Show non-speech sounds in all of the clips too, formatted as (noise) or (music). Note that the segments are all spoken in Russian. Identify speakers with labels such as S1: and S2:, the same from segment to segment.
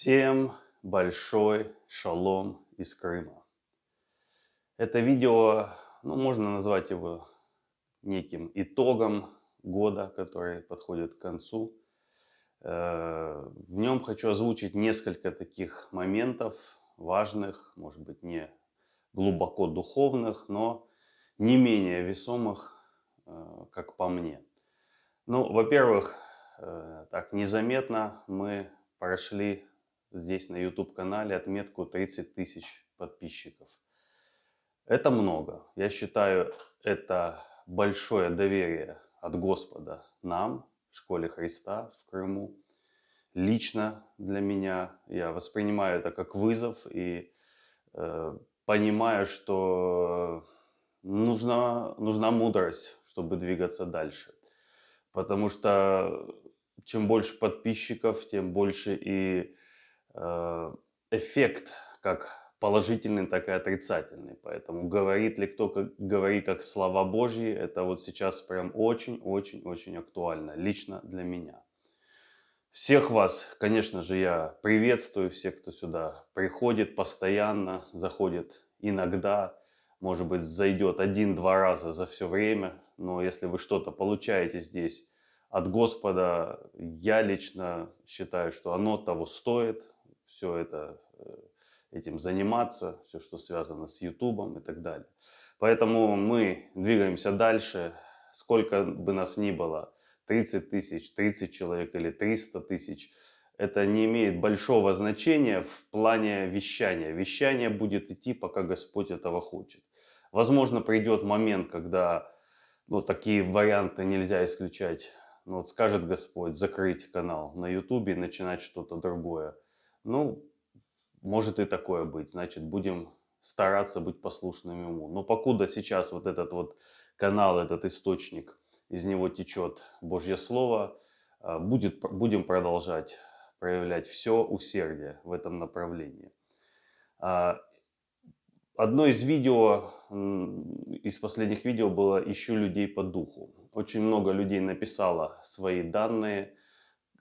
S1: Всем большой шалом из Крыма. Это видео, ну, можно назвать его неким итогом года, который подходит к концу. Э, в нем хочу озвучить несколько таких моментов важных, может быть, не глубоко духовных, но не менее весомых, э, как по мне. Ну, во-первых, э, так незаметно мы прошли здесь на YouTube-канале отметку 30 тысяч подписчиков. Это много. Я считаю, это большое доверие от Господа нам, в Школе Христа в Крыму. Лично для меня я воспринимаю это как вызов и э, понимаю, что нужна, нужна мудрость, чтобы двигаться дальше. Потому что э, чем больше подписчиков, тем больше и Э, эффект как положительный, так и отрицательный. Поэтому говорит ли кто, как, говори как слова Божьи, это вот сейчас прям очень-очень-очень актуально, лично для меня. Всех вас, конечно же, я приветствую, всех, кто сюда приходит постоянно, заходит иногда, может быть, зайдет один-два раза за все время, но если вы что-то получаете здесь от Господа, я лично считаю, что оно того стоит, все это, э, этим заниматься, все, что связано с Ютубом и так далее. Поэтому мы двигаемся дальше, сколько бы нас ни было, 30 тысяч, 30 человек или 300 тысяч, это не имеет большого значения в плане вещания. Вещание будет идти, пока Господь этого хочет. Возможно, придет момент, когда ну, такие варианты нельзя исключать. Ну, вот скажет Господь закрыть канал на YouTube и начинать что-то другое. Ну, может и такое быть. Значит, будем стараться быть послушными ему. Но покуда сейчас вот этот вот канал, этот источник, из него течет Божье Слово, а, будет, будем продолжать проявлять все усердие в этом направлении. А, одно из видео, из последних видео было «Ищу людей по духу». Очень много людей написало свои данные,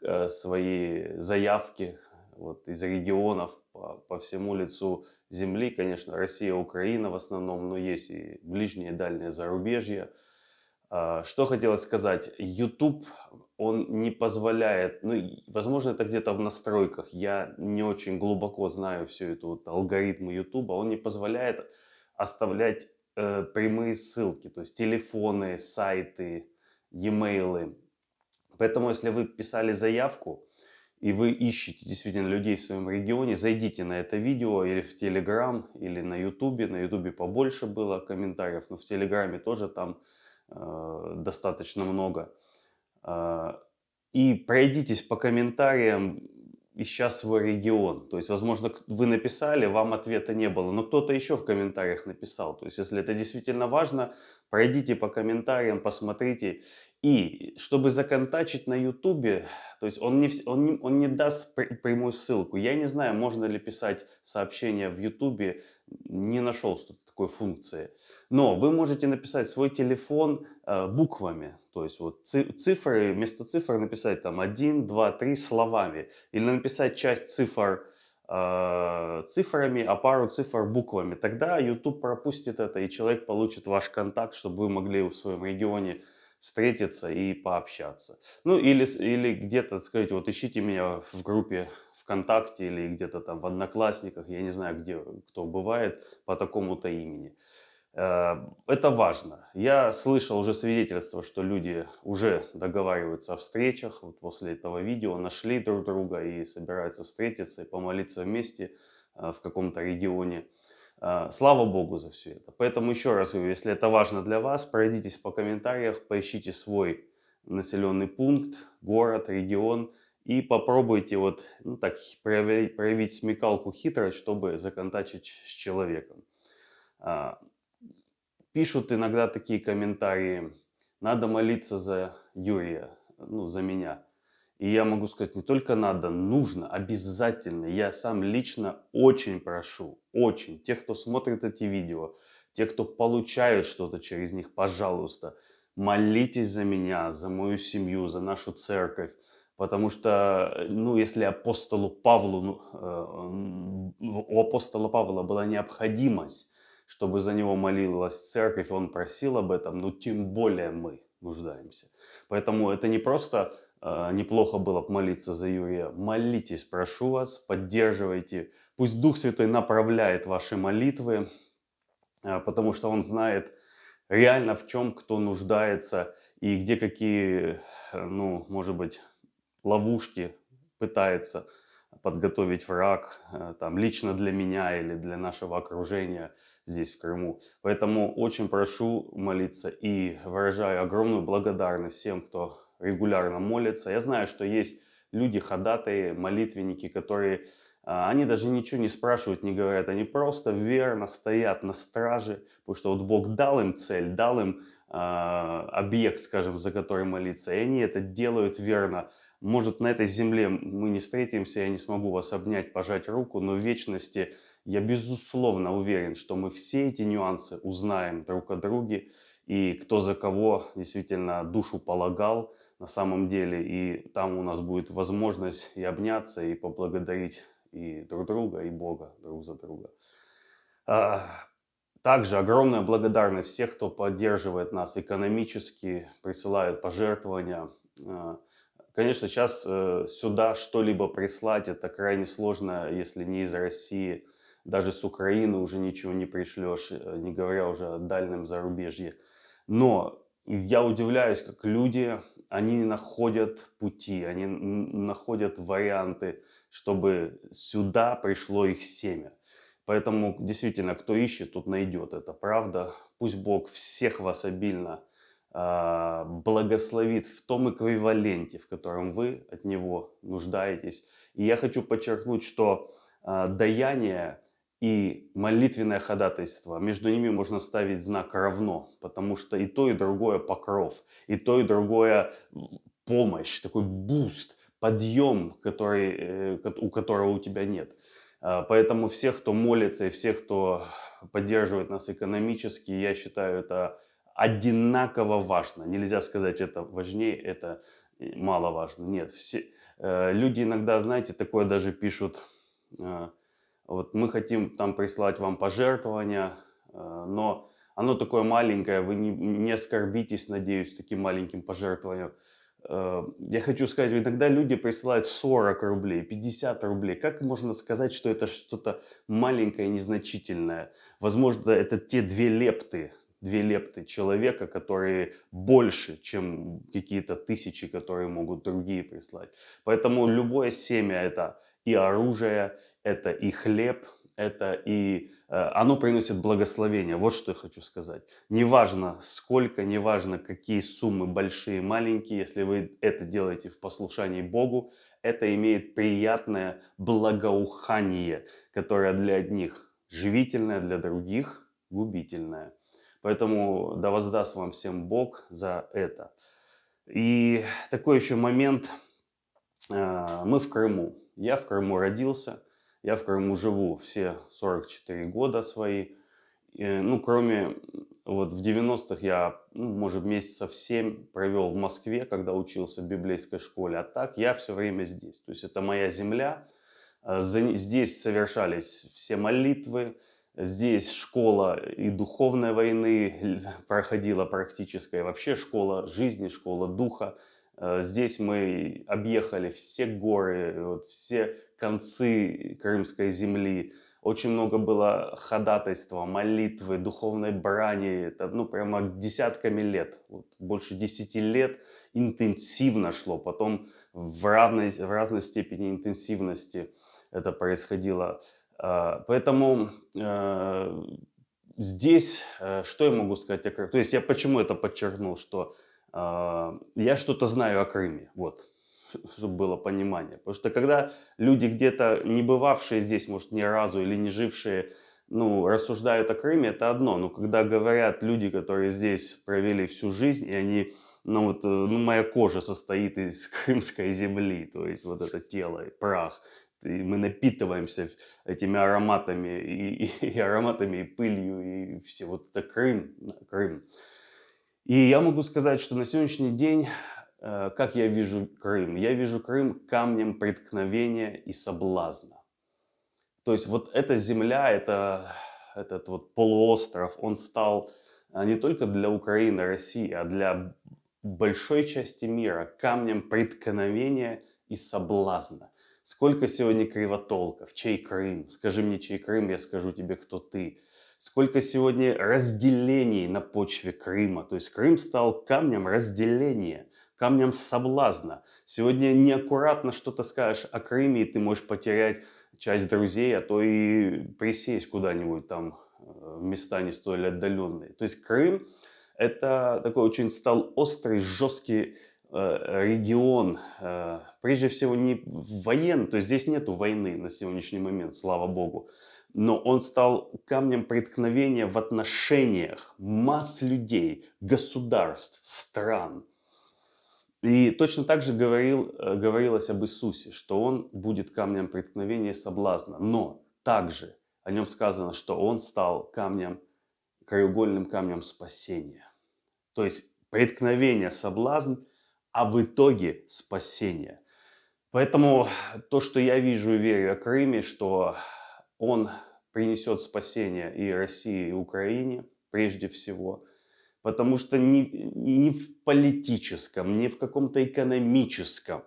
S1: э, свои заявки, вот из регионов по, по всему лицу земли, конечно, Россия, Украина в основном, но есть и ближние, и дальнее зарубежье. А, что хотелось сказать, YouTube, он не позволяет, ну, возможно, это где-то в настройках, я не очень глубоко знаю всю эту вот алгоритмы YouTube, он не позволяет оставлять э, прямые ссылки, то есть телефоны, сайты, e-mail. Поэтому, если вы писали заявку, и вы ищете действительно людей в своем регионе, зайдите на это видео или в Телеграм, или на Ютубе. На Ютубе побольше было комментариев, но в Телеграме тоже там э, достаточно много. Э, и пройдитесь по комментариям, ища свой регион. То есть, возможно, вы написали, вам ответа не было, но кто-то еще в комментариях написал. То есть, если это действительно важно, пройдите по комментариям, посмотрите. И чтобы законтачить на YouTube, то есть он не, он не, он не даст пр прямую ссылку. Я не знаю, можно ли писать сообщение в YouTube. не нашел что-то такой функции. Но вы можете написать свой телефон э, буквами, то есть вот цифры, вместо цифр написать там 1, 2, 3 словами. Или написать часть цифр э, цифрами, а пару цифр буквами. Тогда YouTube пропустит это, и человек получит ваш контакт, чтобы вы могли в своем регионе встретиться и пообщаться. Ну или, или где-то сказать, вот ищите меня в группе ВКонтакте или где-то там в Одноклассниках, я не знаю, где кто бывает по такому-то имени. Э, это важно. Я слышал уже свидетельство, что люди уже договариваются о встречах. Вот после этого видео нашли друг друга и собираются встретиться и помолиться вместе э, в каком-то регионе. А, слава Богу за все это. Поэтому еще раз говорю, если это важно для вас, пройдитесь по комментариях, поищите свой населенный пункт, город, регион и попробуйте вот ну, так, проявить, проявить смекалку, хитрость, чтобы законтачить с человеком. А, пишут иногда такие комментарии, надо молиться за Юрия, ну, за меня – и я могу сказать, не только надо, нужно, обязательно. Я сам лично очень прошу, очень, тех, кто смотрит эти видео, те, кто получает что-то через них, пожалуйста, молитесь за меня, за мою семью, за нашу церковь. Потому что, ну, если апостолу Павлу, ну, э, у апостола Павла была необходимость, чтобы за него молилась церковь, он просил об этом, ну, тем более мы нуждаемся. Поэтому это не просто Э, неплохо было бы молиться за Юрия. Молитесь, прошу вас, поддерживайте. Пусть Дух Святой направляет ваши молитвы, э, потому что Он знает реально в чем кто нуждается и где какие, э, ну, может быть, ловушки пытается подготовить враг, там, лично для меня или для нашего окружения здесь, в Крыму. Поэтому очень прошу молиться и выражаю огромную благодарность всем, кто регулярно молятся. Я знаю, что есть люди, ходатые, молитвенники, которые, а, они даже ничего не спрашивают, не говорят, они просто верно стоят на страже, потому что вот Бог дал им цель, дал им а, объект, скажем, за который молиться, и они это делают верно. Может, на этой земле мы не встретимся, я не смогу вас обнять, пожать руку, но в вечности я безусловно уверен, что мы все эти нюансы узнаем друг о друге, и кто за кого действительно душу полагал, на самом деле. И там у нас будет возможность и обняться, и поблагодарить и друг друга, и Бога друг за друга. А, также огромная благодарность всех, кто поддерживает нас экономически, присылает пожертвования. А, конечно, сейчас э, сюда что-либо прислать, это крайне сложно, если не из России. Даже с Украины уже ничего не пришлешь, э, не говоря уже о дальнем зарубежье. Но я удивляюсь, как люди они находят пути, они находят варианты, чтобы сюда пришло их семя. Поэтому действительно, кто ищет, тот найдет. Это правда. Пусть Бог всех вас обильно э, благословит в том эквиваленте, в котором вы от Него нуждаетесь. И я хочу подчеркнуть, что э, даяние и молитвенное ходатайство. Между ними можно ставить знак «равно», потому что и то, и другое покров, и то, и другое помощь, такой буст, подъем, который, э, у которого у тебя нет. А, поэтому всех, кто молится и всех, кто поддерживает нас экономически, я считаю, это одинаково важно. Нельзя сказать, это важнее, это э, мало важно. Нет, все, э, люди иногда, знаете, такое даже пишут, а, вот мы хотим там прислать вам пожертвования, э, но оно такое маленькое, вы не, не оскорбитесь, надеюсь, таким маленьким пожертвованием. Э, я хочу сказать, иногда люди присылают 40 рублей, 50 рублей. Как можно сказать, что это что-то маленькое, незначительное? Возможно, это те две лепты, две лепты человека, которые больше, чем какие-то тысячи, которые могут другие прислать. Поэтому любое семя это и оружие, это и хлеб, это и э, оно приносит благословение. Вот что я хочу сказать. Неважно сколько, неважно какие суммы, большие, маленькие, если вы это делаете в послушании Богу, это имеет приятное благоухание, которое для одних живительное, для других губительное. Поэтому да воздаст вам всем Бог за это. И такой еще момент. Э, мы в Крыму. Я в Крыму родился, я в Крыму живу все 44 года свои. И, ну, кроме вот в 90-х я, ну, может, месяцев 7 провел в Москве, когда учился в библейской школе. А так я все время здесь. То есть это моя земля. А, здесь совершались все молитвы, Здесь школа и духовной войны проходила практическая, вообще школа жизни, школа духа. Э, здесь мы объехали все горы, э, вот, все концы Крымской земли. Очень много было ходатайства, молитвы, духовной брани. Это, ну, прямо десятками лет, вот, больше десяти лет интенсивно шло. Потом в разной, в разной степени интенсивности это происходило. Э, поэтому здесь, что я могу сказать о Крыму? То есть я почему это подчеркнул, что а, я что-то знаю о Крыме, вот, (laughs) чтобы было понимание. Потому что когда люди где-то, не бывавшие здесь, может, ни разу или не жившие, ну, рассуждают о Крыме, это одно. Но когда говорят люди, которые здесь провели всю жизнь, и они, ну, вот, э, ну, моя кожа состоит из (laughs) крымской земли, то есть вот это тело прах, и мы напитываемся этими ароматами и, и, и ароматами и пылью и все вот это Крым, Крым. И я могу сказать, что на сегодняшний день, э, как я вижу Крым? Я вижу Крым камнем преткновения и соблазна. То есть вот эта земля, это, этот вот полуостров, он стал э, не только для Украины, России, а для большой части мира камнем преткновения и соблазна. Сколько сегодня кривотолков, чей Крым? Скажи мне, чей Крым, я скажу тебе, кто ты сколько сегодня разделений на почве Крыма. То есть Крым стал камнем разделения, камнем соблазна. Сегодня неаккуратно что-то скажешь о Крыме, и ты можешь потерять часть друзей, а то и присесть куда-нибудь там э, в места не столь отдаленные. То есть Крым – это такой очень стал острый, жесткий э, регион, э, прежде всего не военный, то есть здесь нету войны на сегодняшний момент, слава богу, но он стал камнем преткновения в отношениях масс людей, государств, стран. И точно так же говорил, э, говорилось об Иисусе, что он будет камнем преткновения и соблазна. Но также о нем сказано, что он стал камнем, краеугольным камнем спасения. То есть преткновение, соблазн, а в итоге спасение. Поэтому то, что я вижу и верю о Крыме, что он принесет спасение и России, и Украине прежде всего. Потому что не, не в политическом, не в каком-то экономическом.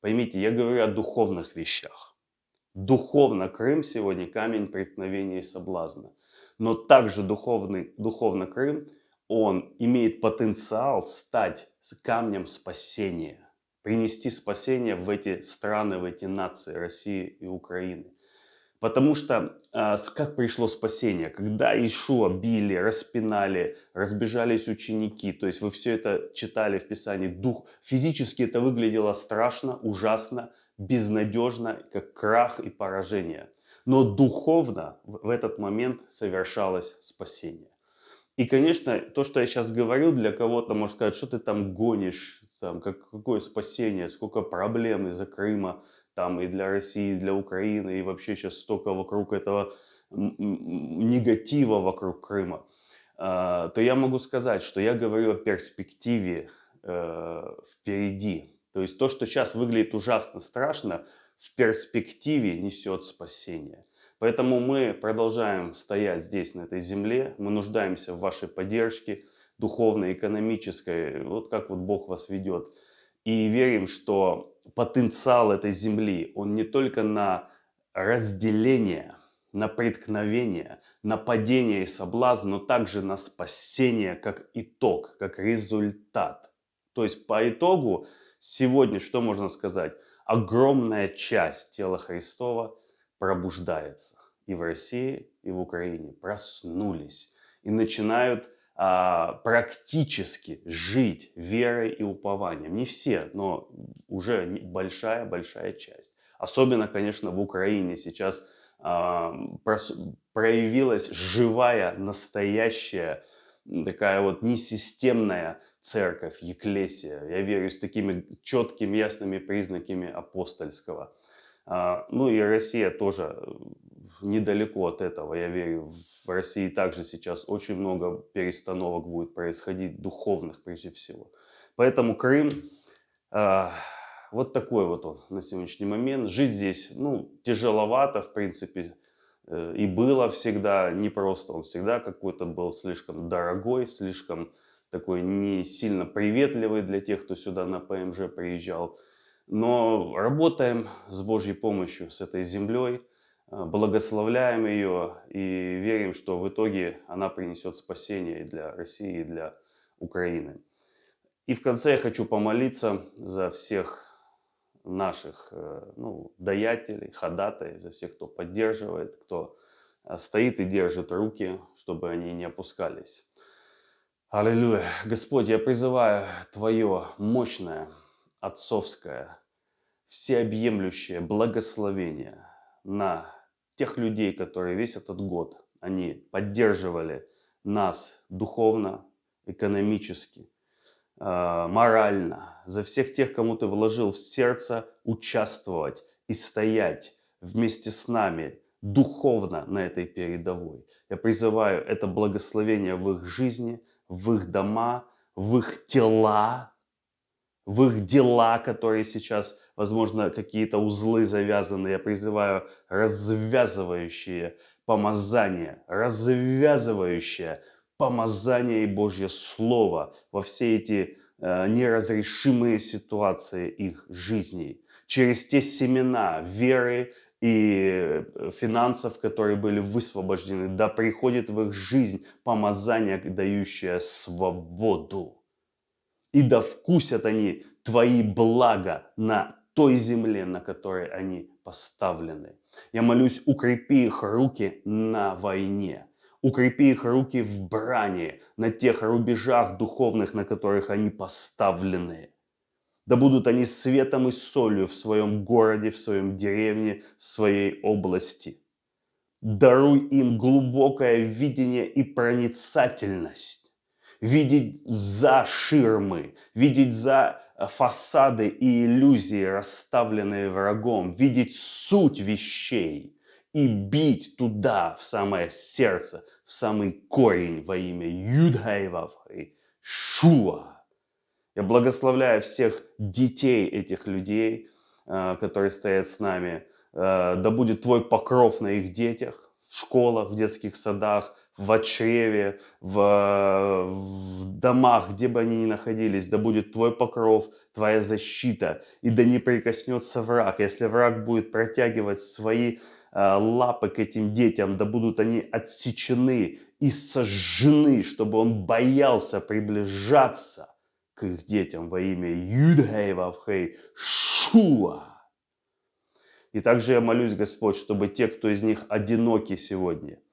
S1: Поймите, я говорю о духовных вещах. Духовно Крым сегодня камень преткновения и соблазна. Но также духовный, духовно Крым, он имеет потенциал стать камнем спасения. Принести спасение в эти страны, в эти нации России и Украины. Потому что э, как пришло спасение? Когда Ишуа били, распинали, разбежались ученики, то есть вы все это читали в Писании, дух, физически это выглядело страшно, ужасно, безнадежно, как крах и поражение. Но духовно в этот момент совершалось спасение. И, конечно, то, что я сейчас говорю, для кого-то может сказать, что ты там гонишь, там, как, какое спасение, сколько проблем из-за Крыма, там и для России, и для Украины, и вообще сейчас столько вокруг этого негатива вокруг Крыма, а, то я могу сказать, что я говорю о перспективе э, впереди. То есть то, что сейчас выглядит ужасно страшно, в перспективе несет спасение. Поэтому мы продолжаем стоять здесь, на этой земле. Мы нуждаемся в вашей поддержке духовной, экономической, вот как вот Бог вас ведет. И верим, что потенциал этой земли, он не только на разделение, на преткновение, на падение и соблазн, но также на спасение как итог, как результат. То есть по итогу сегодня что можно сказать? Огромная часть тела Христова пробуждается. И в России, и в Украине проснулись и начинают а, практически жить верой и упованием. Не все, но уже большая-большая часть. Особенно, конечно, в Украине сейчас а, проявилась живая, настоящая, такая вот несистемная церковь, еклесия. Я верю с такими четкими, ясными признаками апостольского. А, ну и Россия тоже э, недалеко от этого. Я верю, в России также сейчас очень много перестановок будет происходить, духовных прежде всего. Поэтому Крым, э, вот такой вот он на сегодняшний момент. Жить здесь, ну, тяжеловато, в принципе, э, и было всегда не просто Он всегда какой-то был слишком дорогой, слишком такой не сильно приветливый для тех, кто сюда на ПМЖ приезжал. Но работаем с Божьей помощью, с этой землей. Э, благословляем ее и верим, что в итоге она принесет спасение и для России, и для Украины. И в конце я хочу помолиться за всех наших э, ну, даятелей, ходатай, за всех, кто поддерживает, кто э, стоит и держит руки, чтобы они не опускались. Аллилуйя. Господь, я призываю Твое мощное, отцовское, всеобъемлющее благословение на тех людей, которые весь этот год, они поддерживали нас духовно, экономически, э, морально, за всех тех, кому ты вложил в сердце участвовать и стоять вместе с нами духовно на этой передовой. Я призываю это благословение в их жизни, в их дома, в их тела, в их дела, которые сейчас возможно, какие-то узлы завязаны. Я призываю развязывающие помазание, развязывающее помазание и Божье Слово во все эти э, неразрешимые ситуации их жизней. Через те семена веры и э, финансов, которые были высвобождены, да приходит в их жизнь помазание, дающее свободу. И да вкусят они твои блага на той земле, на которой они поставлены. Я молюсь, укрепи их руки на войне. Укрепи их руки в брани, на тех рубежах духовных, на которых они поставлены. Да будут они светом и солью в своем городе, в своем деревне, в своей области. Даруй им глубокое видение и проницательность. Видеть за ширмы, видеть за Э, фасады и иллюзии, расставленные врагом, видеть суть вещей и бить туда, в самое сердце, в самый корень во имя и Шуа. Я благословляю всех детей этих людей, э, которые стоят с нами. Э, да будет твой покров на их детях, в школах, в детских садах, в очреве, в, в домах, где бы они ни находились, да будет твой покров, твоя защита, и да не прикоснется враг. Если враг будет протягивать свои э, лапы к этим детям, да будут они отсечены и сожжены, чтобы он боялся приближаться к их детям во имя Юдхей Вавхей Шуа. И также я молюсь, Господь, чтобы те, кто из них одиноки сегодня –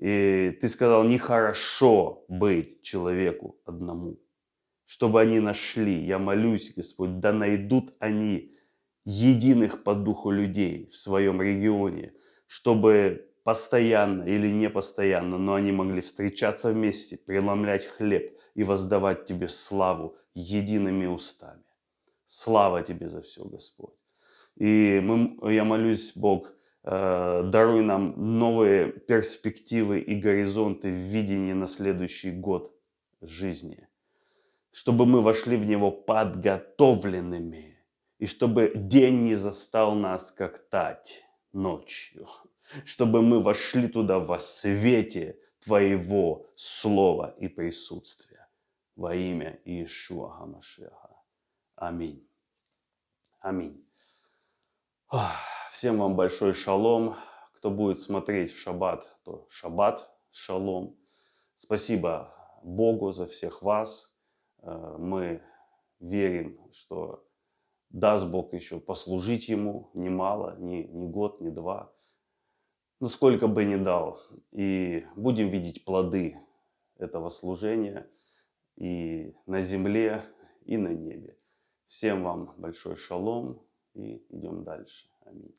S1: и ты сказал, нехорошо быть человеку одному. Чтобы они нашли, я молюсь, Господь, да найдут они единых по духу людей в своем регионе, чтобы постоянно или не постоянно, но они могли встречаться вместе, преломлять хлеб и воздавать Тебе славу едиными устами. Слава Тебе за все, Господь. И мы, я молюсь, Бог, Э, даруй нам новые перспективы и горизонты в видении на следующий год жизни, чтобы мы вошли в него подготовленными, и чтобы день не застал нас как тать ночью, чтобы мы вошли туда во свете Твоего Слова и присутствия во имя Иешуа Хамашеха. Аминь. Аминь. Ох. Всем вам большой шалом. Кто будет смотреть в шаббат, то шаббат шалом. Спасибо Богу за всех вас. Э, мы верим, что даст Бог еще послужить Ему немало, ни, ни год, ни два, ну сколько бы ни дал. И будем видеть плоды этого служения и на земле, и на небе. Всем вам большой шалом и идем дальше. Аминь.